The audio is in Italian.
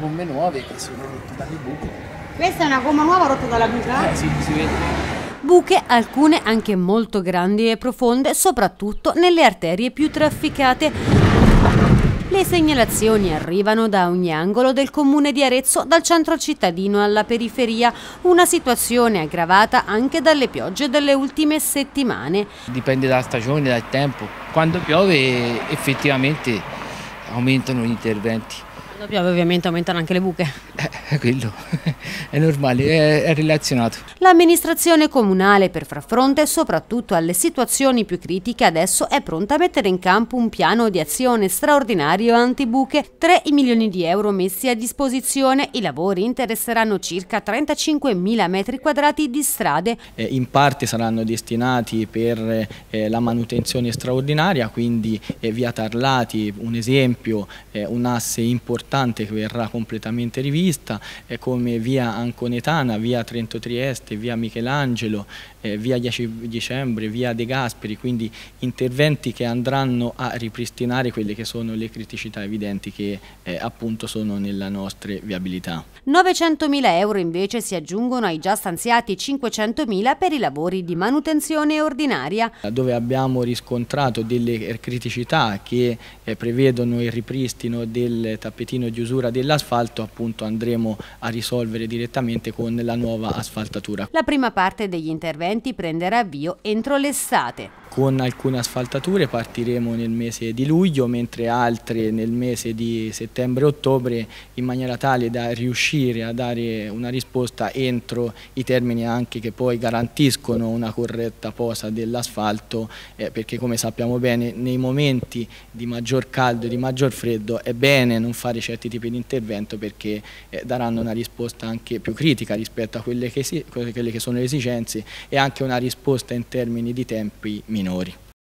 gomme nuove che sono rotte dalle buche. Questa è una gomma nuova rotta dalla buca? Eh sì, si vede. Buche, alcune anche molto grandi e profonde, soprattutto nelle arterie più trafficate. Le segnalazioni arrivano da ogni angolo del comune di Arezzo, dal centro cittadino alla periferia, una situazione aggravata anche dalle piogge delle ultime settimane. Dipende dalla stagione, dal tempo. Quando piove effettivamente aumentano gli interventi quando piove ovviamente aumentano anche le buche. Eh, è eh, quello, è normale, è, è relazionato. L'amministrazione comunale per far fronte soprattutto alle situazioni più critiche adesso è pronta a mettere in campo un piano di azione straordinario antibuche. 3 milioni di euro messi a disposizione, i lavori interesseranno circa 35 mila metri quadrati di strade. Eh, in parte saranno destinati per eh, la manutenzione straordinaria, quindi eh, via Tarlati, un esempio, eh, un asse importante importante che verrà completamente rivista, eh, come via Anconetana, via Trento Trieste, via Michelangelo, eh, via 10 Dicembre, via De Gasperi, quindi interventi che andranno a ripristinare quelle che sono le criticità evidenti che eh, appunto sono nella nostra viabilità. 900.000 euro invece si aggiungono ai già stanziati 500.000 per i lavori di manutenzione ordinaria. Dove abbiamo riscontrato delle criticità che eh, prevedono il ripristino del tappetino continuo di usura dell'asfalto appunto andremo a risolvere direttamente con la nuova asfaltatura. La prima parte degli interventi prenderà avvio entro l'estate. Con alcune asfaltature partiremo nel mese di luglio, mentre altre nel mese di settembre-ottobre in maniera tale da riuscire a dare una risposta entro i termini anche che poi garantiscono una corretta posa dell'asfalto eh, perché come sappiamo bene nei momenti di maggior caldo e di maggior freddo è bene non fare certi tipi di intervento perché eh, daranno una risposta anche più critica rispetto a quelle che, si, quelle che sono le esigenze e anche una risposta in termini di tempi minori.